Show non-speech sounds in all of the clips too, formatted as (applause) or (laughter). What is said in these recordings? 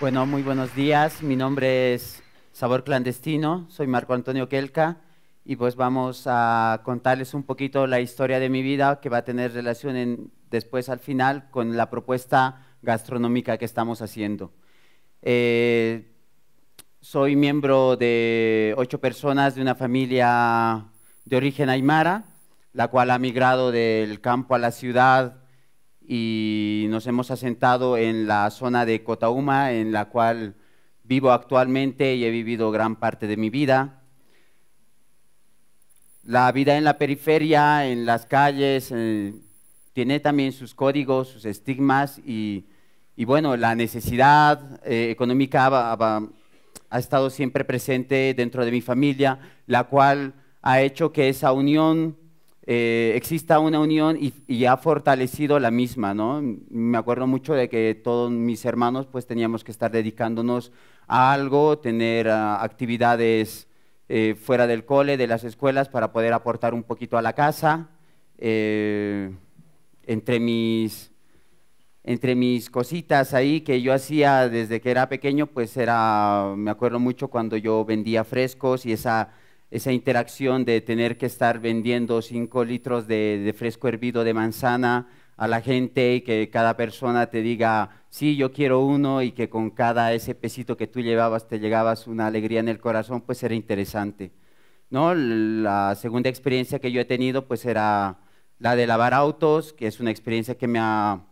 Bueno, muy buenos días. Mi nombre es Sabor Clandestino, soy Marco Antonio Kelka y pues vamos a contarles un poquito la historia de mi vida que va a tener relación después al final con la propuesta gastronómica que estamos haciendo. Eh, soy miembro de ocho personas de una familia de origen aymara, la cual ha migrado del campo a la ciudad y nos hemos asentado en la zona de Cotauma, en la cual vivo actualmente y he vivido gran parte de mi vida. La vida en la periferia, en las calles, eh, tiene también sus códigos, sus estigmas y, y bueno, la necesidad eh, económica ha estado siempre presente dentro de mi familia, la cual ha hecho que esa unión eh, exista una unión y, ha fortalecido la misma, ¿no? Me acuerdo mucho de que todos mis hermanos pues teníamos que estar dedicándonos a algo, tener ah, actividades eh, fuera del cole, de las escuelas, para poder aportar un poquito a la casa. Eh, entre, mis, entre mis cositas ahí que yo hacía desde que era pequeño, pues era, me acuerdo mucho cuando yo vendía frescos y esa esa interacción de tener que estar vendiendo 5 litros de, fresco hervido de manzana a la gente y que cada persona te diga, sí, yo quiero uno y que con cada ese pesito que tú llevabas te llegabas una alegría en el corazón, pues era interesante. ¿no? La segunda experiencia que yo he tenido pues era la de lavar autos, que es una experiencia que me ha,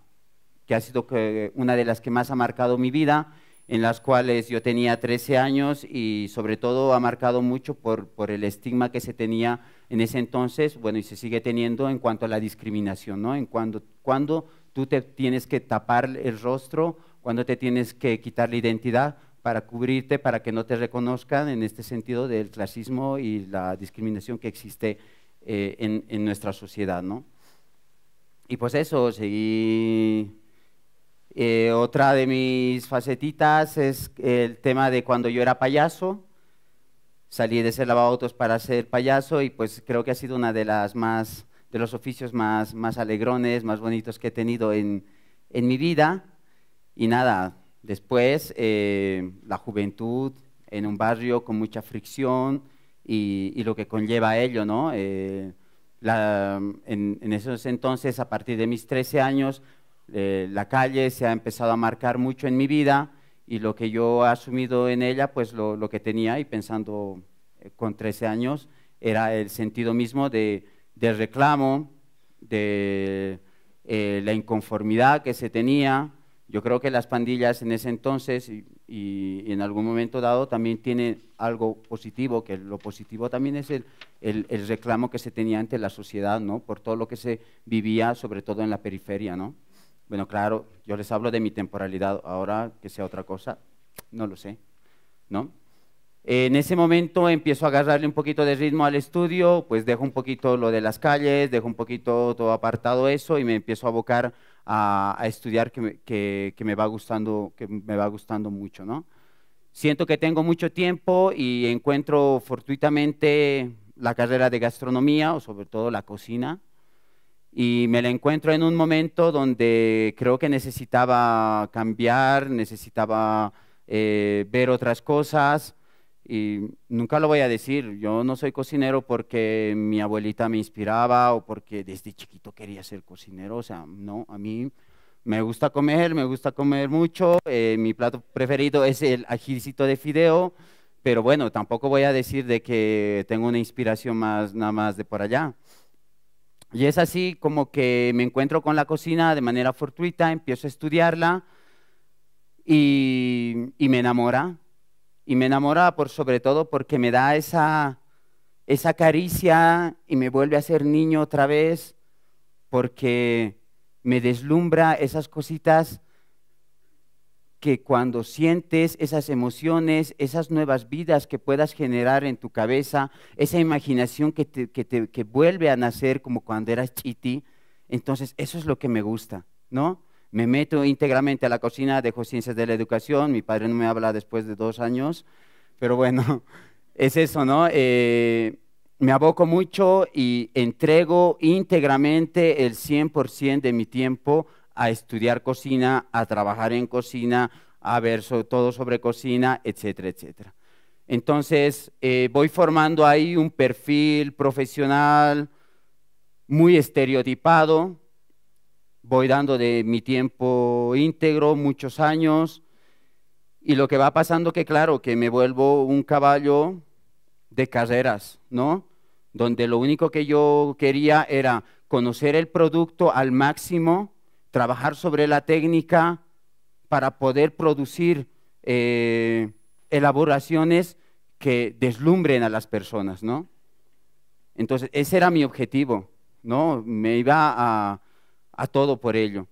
que ha sido una de las que más ha marcado mi vida en las cuales yo tenía 13 años y sobre todo ha marcado mucho por, por el estigma que se tenía en ese entonces, bueno, y se sigue teniendo en cuanto a la discriminación, ¿no? En cuanto, cuando tú te tienes que tapar el rostro, cuando te tienes que quitar la identidad para cubrirte, para que no te reconozcan en este sentido del clasismo y la discriminación que existe eh, en, en, nuestra sociedad, ¿no? Y pues eso, seguí eh, otra de mis facetitas es el tema de cuando yo era payaso. Salí de ser lavautos para ser payaso y pues creo que ha sido una de las más de los oficios más, más alegrones, más bonitos que he tenido en, en mi vida. Y nada, después eh, la juventud en un barrio con mucha fricción y, lo que conlleva ello, ¿no? Eh, en, en esos entonces, a partir de mis 13 años, eh, la calle se ha empezado a marcar mucho en mi vida y lo que yo he asumido en ella, pues lo, que tenía y pensando eh, con 13 años, era el sentido mismo de, reclamo, de eh, la inconformidad que se tenía. Yo creo que las pandillas en ese entonces y, en algún momento dado también tienen algo positivo, que lo positivo también es el, el, reclamo que se tenía ante la sociedad, ¿no? Por todo lo que se vivía, sobre todo en la periferia, ¿no? Bueno, claro, yo les hablo de mi temporalidad, ahora que sea otra cosa, no lo sé, ¿no? En ese momento empiezo a agarrarle un poquito de ritmo al estudio, pues dejo un poquito lo de las calles, dejo un poquito todo apartado eso y me empiezo a abocar a, estudiar que me, que me, va gustando, que me va gustando mucho, ¿no? Siento que tengo mucho tiempo y encuentro fortuitamente la carrera de gastronomía o sobre todo la cocina, y me la encuentro en un momento donde creo que necesitaba cambiar, necesitaba eh, ver otras cosas y nunca lo voy a decir, yo no soy cocinero porque mi abuelita me inspiraba o porque desde chiquito quería ser cocinero, o sea, no, a mí me gusta comer, me gusta comer mucho, eh, mi plato preferido es el ajicito de fideo, pero bueno, tampoco voy a decir de que tengo una inspiración más nada más de por allá. Y es así como que me encuentro con la cocina de manera fortuita, empiezo a estudiarla y, me enamora. Y me enamora por sobre todo porque me da esa, esa caricia y me vuelve a ser niño otra vez, porque me deslumbra esas cositas que cuando sientes esas emociones, esas nuevas vidas que puedas generar en tu cabeza, esa imaginación que, que, vuelve a nacer como cuando eras chiti, entonces eso es lo que me gusta, ¿no? Me meto íntegramente a la cocina, dejo ciencias de la educación, mi padre no me habla después de dos años, pero bueno, (laughs) es eso, ¿no? Eh, me aboco mucho y entrego íntegramente el 100% de mi tiempo a estudiar cocina, a trabajar en cocina, a ver todo sobre cocina, etcétera, etcétera. Entonces, eh, voy formando ahí un perfil profesional muy estereotipado, voy dando de mi tiempo íntegro, muchos años, y lo que va pasando que claro, que me vuelvo un caballo de carreras, ¿no? Donde lo único que yo quería era conocer el producto al máximo, trabajar sobre la técnica para poder producir eh, elaboraciones que deslumbren a las personas, ¿no? Entonces, ese era mi objetivo, ¿no? Me iba a, todo por ello.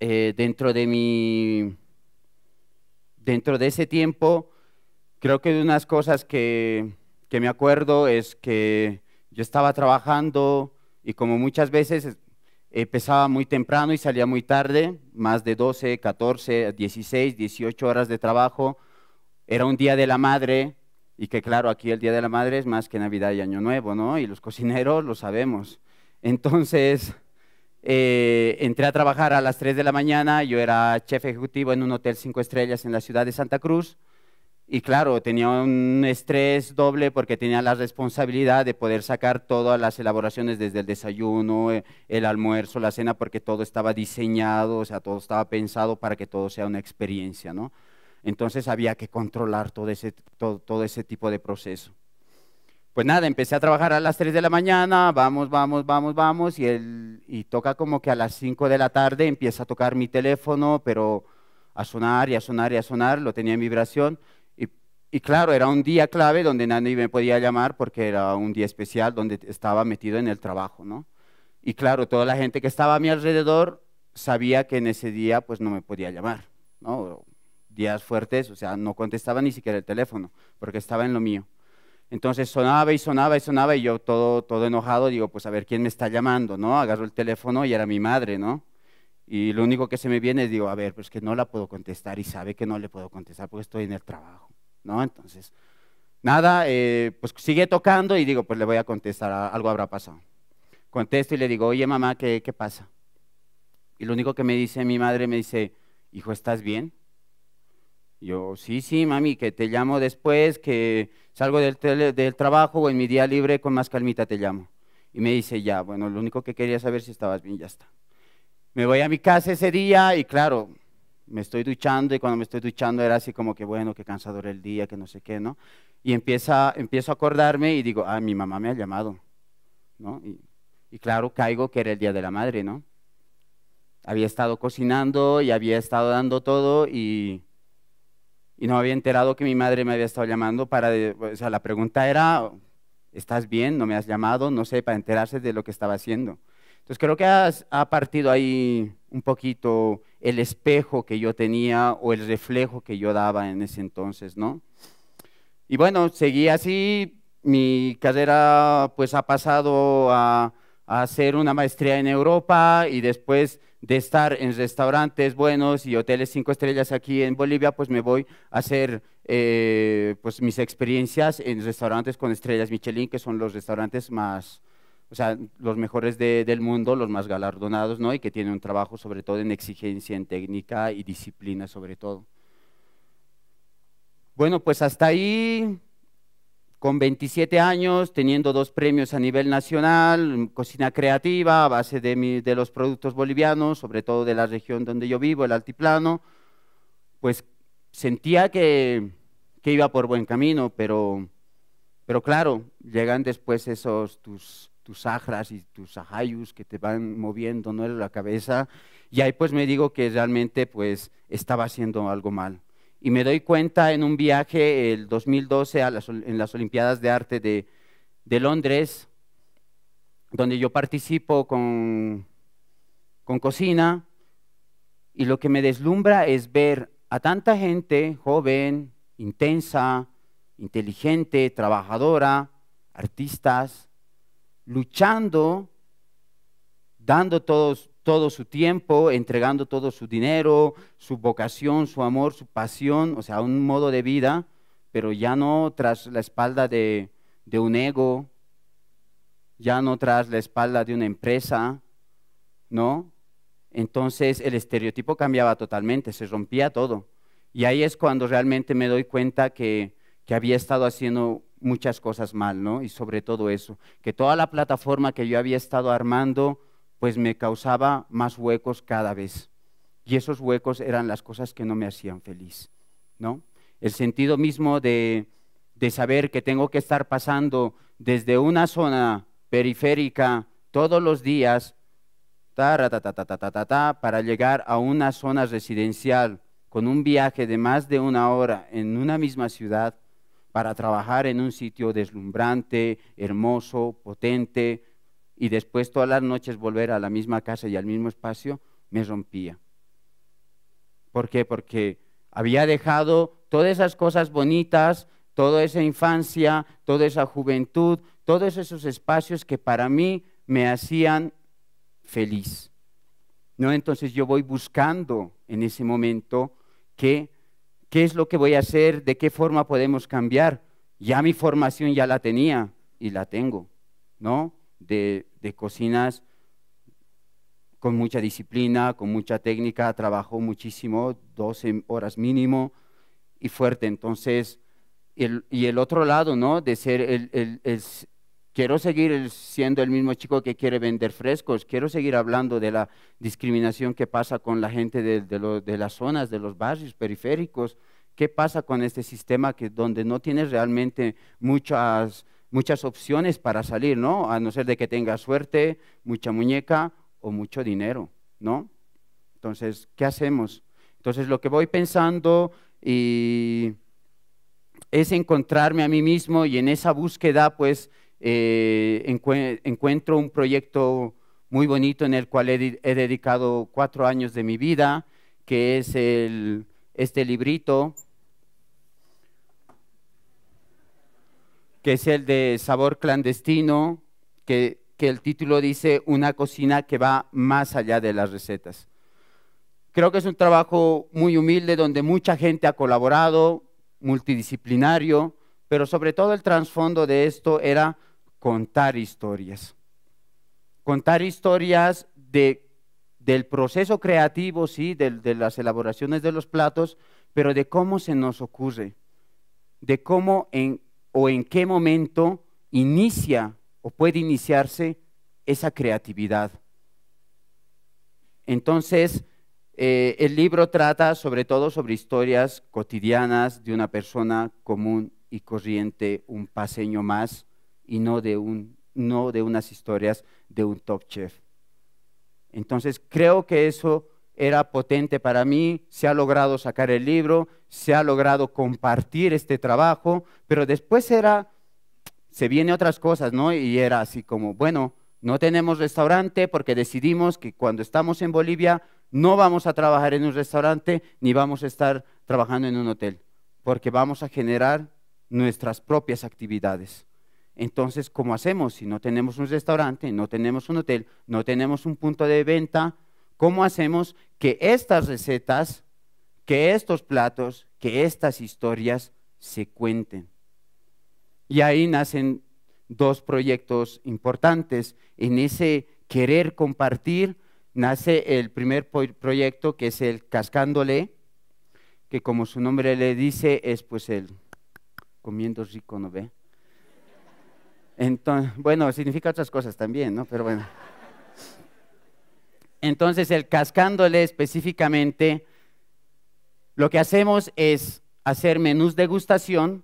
Eh, dentro de mi. Dentro de ese tiempo, creo que de unas cosas que, que me acuerdo es que yo estaba trabajando y como muchas veces empezaba muy temprano y salía muy tarde, más de 12, 14, 16, 18 horas de trabajo. Era un día de la madre, y que claro, aquí el día de la madre es más que Navidad y Año Nuevo, ¿no? Y los cocineros lo sabemos. Entonces, eh, entré a trabajar a las 3 de la mañana, yo era chef ejecutivo en un hotel cinco estrellas en la ciudad de Santa Cruz. Y claro, tenía un estrés doble porque tenía la responsabilidad de poder sacar todas las elaboraciones desde el desayuno, eh, el almuerzo, la cena, porque todo estaba diseñado, o sea, todo estaba pensado para que todo sea una experiencia, ¿no? Entonces había que controlar todo ese, todo, ese tipo de proceso. Pues nada, empecé a trabajar a las 3 de la mañana, vamos, vamos, vamos, vamos, y, el, y toca como que a las 5 de la tarde empieza a tocar mi teléfono, pero a sonar y a sonar y a sonar, lo tenía en vibración y claro, era un día clave donde nadie me podía llamar porque era un día especial donde estaba metido en el trabajo, ¿no? Y claro, toda la gente que estaba a mi alrededor sabía que en ese día pues no me podía llamar, ¿no? Días fuertes, o sea, no contestaba ni siquiera el teléfono porque estaba en lo mío. Entonces sonaba y sonaba y sonaba y yo todo, todo enojado digo, pues a ver quién me está llamando, ¿no? Agarro el teléfono y era mi madre, ¿no? Y lo único que se me viene es digo, a ver, pues que no la puedo contestar y sabe que no le puedo contestar porque estoy en el trabajo. ¿no? Entonces, nada, eh, pues sigue tocando y digo, pues le voy a contestar, algo habrá pasado. Contesto y le digo, oye mamá, ¿qué, qué pasa? Y lo único que me dice mi madre, me dice, hijo, ¿estás bien? Yo, sí, sí, mami, que te llamo después, que salgo del, del, trabajo o en mi día libre con más calmita te llamo. Y me dice, ya, bueno, lo único que quería saber si estabas bien, ya está. Me voy a mi casa ese día y claro, me estoy duchando y cuando me estoy duchando era así como que bueno, que cansador el día, que no sé qué, ¿no? Y empieza, empiezo a acordarme y digo, ah, mi mamá me ha llamado, ¿no? Y, claro, caigo que era el Día de la Madre, ¿no? Había estado cocinando y había estado dando todo y, y no había enterado que mi madre me había estado llamando para, o sea, la pregunta era, ¿estás bien? ¿No me has llamado? No sé, para enterarse de lo que estaba haciendo. Entonces creo que ha partido ahí un poquito el espejo que yo tenía o el reflejo que yo daba en ese entonces, ¿no? Y bueno, seguí así, mi carrera pues ha pasado a, a hacer una maestría en Europa y después de estar en restaurantes buenos y hoteles cinco estrellas aquí en Bolivia, pues me voy a hacer eh, pues mis experiencias en restaurantes con estrellas Michelin, que son los restaurantes más, o sea, los mejores del mundo, los más galardonados, ¿no? Y que tienen un trabajo sobre todo en exigencia, en técnica y disciplina sobre todo. Bueno, pues hasta ahí, con 27 años, teniendo dos premios a nivel nacional, cocina creativa a base de, los productos bolivianos, sobre todo de la región donde yo vivo, el altiplano, pues sentía que, que iba por buen camino, pero, pero claro, llegan después esos tus tus ajras y tus ajayus que te van moviendo ¿no? en la cabeza. Y ahí pues me digo que realmente pues estaba haciendo algo mal. Y me doy cuenta en un viaje el 2012 en las Olimpiadas de Arte de, de Londres, donde yo participo con, con cocina, y lo que me deslumbra es ver a tanta gente joven, intensa, inteligente, trabajadora, artistas, luchando, dando todo su tiempo, entregando todo su dinero, su vocación, su amor, su pasión, o sea, un modo de vida, pero ya no tras la espalda de, de un ego, ya no tras la espalda de una empresa, ¿no? Entonces el estereotipo cambiaba totalmente, se rompía todo. Y ahí es cuando realmente me doy cuenta que, que había estado haciendo muchas cosas mal, ¿no? Y sobre todo eso, que toda la plataforma que yo había estado armando, pues me causaba más huecos cada vez. Y esos huecos eran las cosas que no me hacían feliz, ¿no? El sentido mismo de, de saber que tengo que estar pasando desde una zona periférica todos los días ta ta ta ta ta para llegar a una zona residencial con un viaje de más de una hora en una misma ciudad, para trabajar en un sitio deslumbrante, hermoso, potente, y después todas las noches volver a la misma casa y al mismo espacio, me rompía. ¿Por qué? Porque había dejado todas esas cosas bonitas, toda esa infancia, toda esa juventud, todos esos espacios que para mí me hacían feliz. ¿No? Entonces yo voy buscando en ese momento que ¿Qué es lo que voy a hacer? ¿De qué forma podemos cambiar? Ya mi formación ya la tenía y la tengo, ¿no? De, cocinas con mucha disciplina, con mucha técnica, trabajo muchísimo, 12 horas mínimo y fuerte. Entonces, y el otro lado, ¿no? De ser el, Quiero seguir siendo el mismo chico que quiere vender frescos. Quiero seguir hablando de la discriminación que pasa con la gente de, las zonas, de los barrios periféricos. ¿Qué pasa con este sistema que donde no tienes realmente muchas, muchas opciones para salir, ¿no? A no ser de que tengas suerte, mucha muñeca o mucho dinero, ¿no? Entonces, ¿qué hacemos? Entonces, lo que voy pensando y es encontrarme a mí mismo y en esa búsqueda, pues, eh, encuentro un proyecto muy bonito en el cual he, dedicado cuatro años de mi vida, que es este librito, que es el de Sabor Clandestino, que, que el título dice Una cocina que va más allá de las recetas. Creo que es un trabajo muy humilde donde mucha gente ha colaborado, multidisciplinario, pero sobre todo el trasfondo de esto era contar historias. Contar historias del proceso creativo, sí, de, las elaboraciones de los platos, pero de cómo se nos ocurre, de cómo o en qué momento inicia o puede iniciarse esa creatividad. Entonces, eh, el libro trata sobre todo sobre historias cotidianas de una persona común y corriente un paseño más y no de, un, no de unas historias de un top chef. Entonces creo que eso era potente para mí, se ha logrado sacar el libro, se ha logrado compartir este trabajo, pero después era, se vienen otras cosas, ¿no? Y era así como, bueno, no tenemos restaurante porque decidimos que cuando estamos en Bolivia no vamos a trabajar en un restaurante ni vamos a estar trabajando en un hotel, porque vamos a generar nuestras propias actividades. Entonces, ¿cómo hacemos? Si no tenemos un restaurante, no tenemos un hotel, no tenemos un punto de venta, ¿cómo hacemos que estas recetas, que estos platos, que estas historias se cuenten? Y ahí nacen dos proyectos importantes. En ese querer compartir nace el primer proyecto que es el Cascándole, que como su nombre le dice es pues el comiendo rico, ¿no ve? Entonces, bueno, significa otras cosas también, ¿no? Pero bueno. Entonces, el cascándole específicamente, lo que hacemos es hacer menús degustación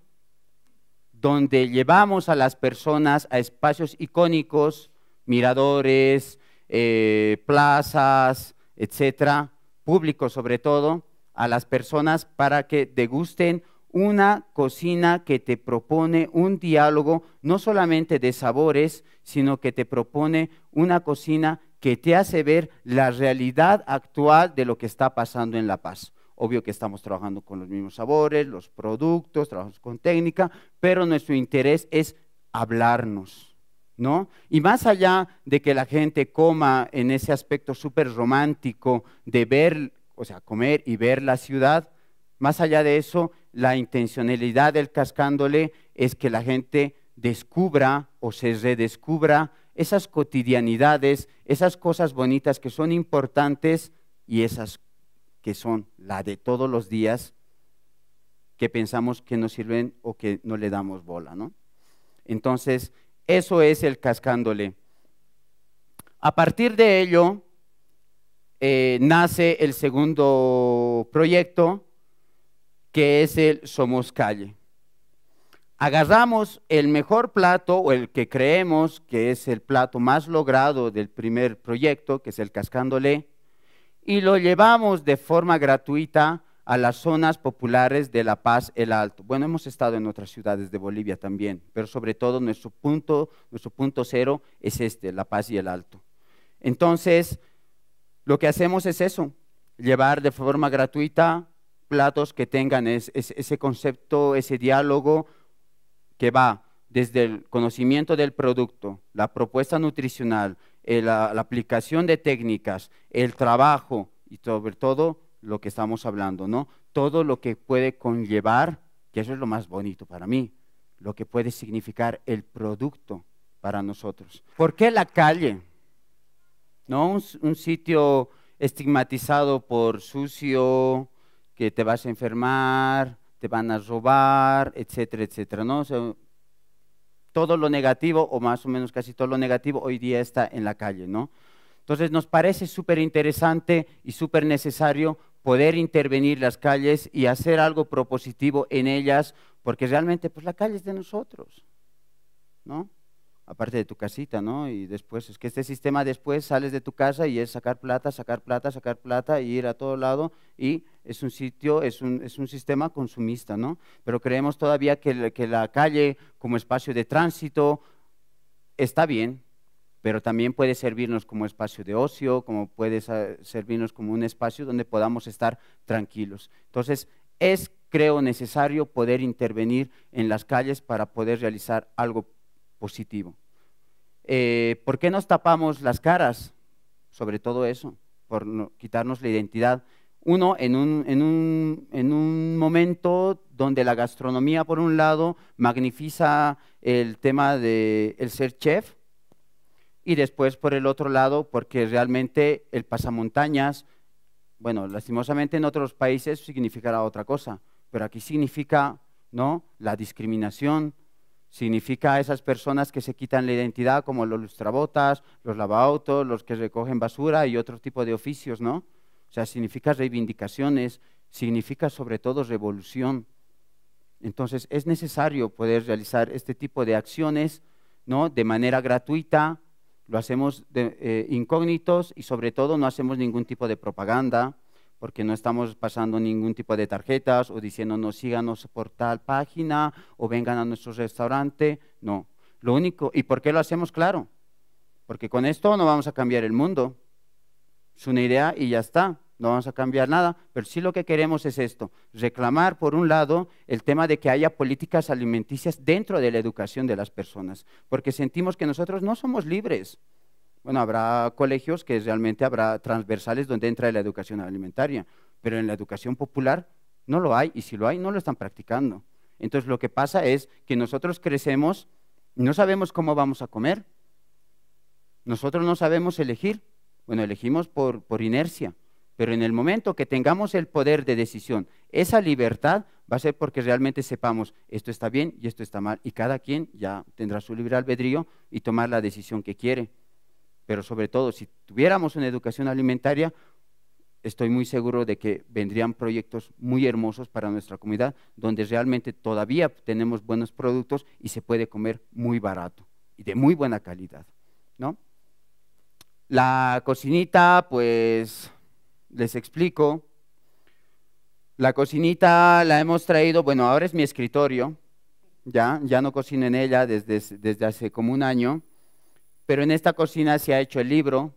donde llevamos a las personas a espacios icónicos, miradores, eh, plazas, etcétera, público sobre todo, a las personas para que degusten una cocina que te propone un diálogo no solamente de sabores, sino que te propone una cocina que te hace ver la realidad actual de lo que está pasando en La Paz. Obvio que estamos trabajando con los mismos sabores, los productos, trabajamos con técnica, pero nuestro interés es hablarnos, ¿no? Y más allá de que la gente coma en ese aspecto súper romántico de ver, o sea, comer y ver la ciudad, más allá de eso la intencionalidad del cascándole es que la gente descubra o se redescubra esas cotidianidades, esas cosas bonitas que son importantes y esas que son la de todos los días que pensamos que no sirven o que no le damos bola, Entonces, eso es el cascándole. A partir de ello, eh, nace el segundo proyecto, que es el Somos Calle. Agarramos el mejor plato o el que creemos que es el plato más logrado del primer proyecto, que es el Cascándole, y lo llevamos de forma gratuita a las zonas populares de La Paz El Alto. Bueno, hemos estado en otras ciudades de Bolivia también, pero sobre todo nuestro punto, nuestro punto cero es este, La Paz y El Alto. Entonces, lo que hacemos es eso, llevar de forma gratuita platos que tengan ese concepto, ese diálogo que va desde el conocimiento del producto, la propuesta nutricional, eh, la, aplicación de técnicas, el trabajo y sobre todo lo que estamos hablando, ¿no? Todo lo que puede conllevar, que eso es lo más bonito para mí, lo que puede significar el producto para nosotros. ¿Por qué la calle? ¿No? un sitio estigmatizado por sucio, que te vas a enfermar, te van a robar, etcétera, etcétera, ¿no? todo lo negativo, o más o menos casi todo lo negativo, hoy día está en la calle, ¿no? Entonces nos parece súper interesante y súper necesario poder intervenir las calles y hacer algo propositivo en ellas, porque realmente pues la calle es de nosotros, ¿no? aparte de tu casita, ¿no? Y después, es que este sistema después sales de tu casa y es sacar plata, sacar plata, sacar plata ir a todo lado y es un sitio, es un, es un sistema consumista, ¿no? Pero creemos todavía que la calle como espacio de tránsito está bien, pero también puede servirnos como espacio de ocio, como puede servirnos como un espacio donde podamos estar tranquilos. Entonces, es, creo, necesario poder intervenir en las calles para poder realizar algo positivo. Eh, ¿por qué nos tapamos las caras? Sobre todo eso, por quitarnos la identidad. Uno, en un, momento donde la gastronomía, por un lado, magnifica el tema del el ser chef, y después, por el otro lado, porque realmente el pasamontañas, bueno, lastimosamente en otros países significará otra cosa, pero aquí significa ¿no? la discriminación, Significa a esas personas que se quitan la identidad, como los lustrabotas, los lavaautos, los que recogen basura y otro tipo de oficios, ¿no? O sea, significa reivindicaciones, significa sobre todo revolución. Entonces, es necesario poder realizar este tipo de acciones, ¿no? De manera gratuita, lo hacemos de, eh, incógnitos y sobre todo no hacemos ningún tipo de propaganda, porque no estamos pasando ningún tipo de tarjetas o diciéndonos síganos por tal página o vengan a nuestro restaurante. No, lo único, ¿y por qué lo hacemos? Claro, porque con esto no vamos a cambiar el mundo. Es una idea y ya está, no vamos a cambiar nada, pero sí lo que queremos es esto, reclamar por un lado el tema de que haya políticas alimenticias dentro de la educación de las personas, porque sentimos que nosotros no somos libres. Bueno, habrá colegios que realmente habrá transversales donde entra la educación alimentaria, pero en la educación popular no lo hay y si lo hay no lo están practicando. Entonces lo que pasa es que nosotros crecemos, no sabemos cómo vamos a comer, nosotros no sabemos elegir, bueno, elegimos por, por inercia, pero en el momento que tengamos el poder de decisión, esa libertad va a ser porque realmente sepamos esto está bien y esto está mal, y cada quien ya tendrá su libre albedrío y tomar la decisión que quiere. Pero sobre todo, si tuviéramos una educación alimentaria, estoy muy seguro de que vendrían proyectos muy hermosos para nuestra comunidad, donde realmente todavía tenemos buenos productos y se puede comer muy barato y de muy buena calidad, ¿no? La cocinita, pues les explico. La cocinita la hemos traído, bueno, ahora es mi escritorio, ya, ya no cocino en ella desde, desde hace como un año. Pero en esta cocina se ha hecho el libro,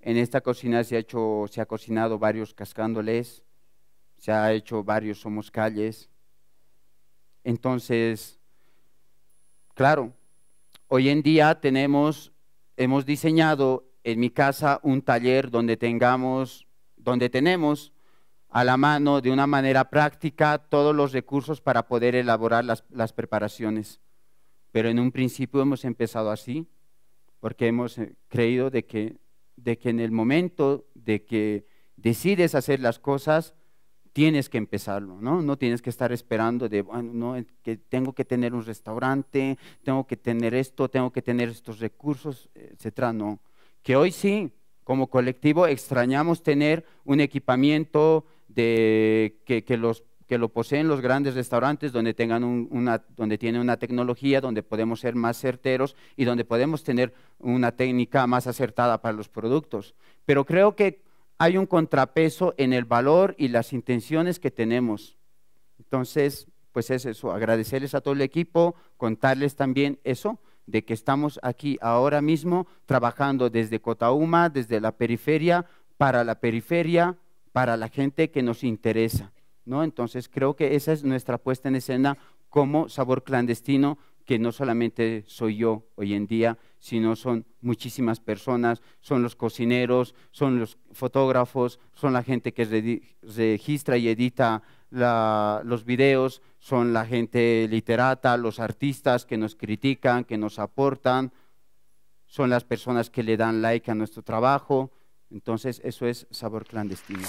en esta cocina se ha cocinado varios cascándoles, se ha hecho varios somos calles. Entonces, claro, hoy en día tenemos, hemos diseñado en mi casa un taller donde tengamos, donde tenemos a la mano de una manera práctica todos los recursos para poder elaborar las preparaciones. Pero en un principio hemos empezado así, porque hemos eh, creído de que, de que en el momento de que decides hacer las cosas, tienes que empezarlo, ¿no? No tienes que estar esperando de, bueno, eh, que tengo que tener un restaurante, tengo que tener esto, tengo que tener estos recursos, etcétera, no. Que hoy sí, como colectivo, extrañamos tener un equipamiento de que, que los que lo poseen los grandes restaurantes, donde, tengan una, donde tienen una tecnología, donde podemos ser más certeros y donde podemos tener una técnica más acertada para los productos. Pero creo que hay un contrapeso en el valor y las intenciones que tenemos. Entonces, pues es eso, agradecerles a todo el equipo, contarles también eso, de que estamos aquí ahora mismo trabajando desde Cotauma, desde la periferia, para la periferia, para la gente que nos interesa. ¿no? Entonces creo que esa es nuestra puesta en escena como sabor clandestino, que no solamente soy yo hoy en día, sino son muchísimas personas, son los cocineros, son los fotógrafos, son la gente que registra y edita los videos, son la gente literata, los artistas que nos critican, que nos aportan, son las personas que le dan like a nuestro trabajo. Entonces, eso es sabor clandestino.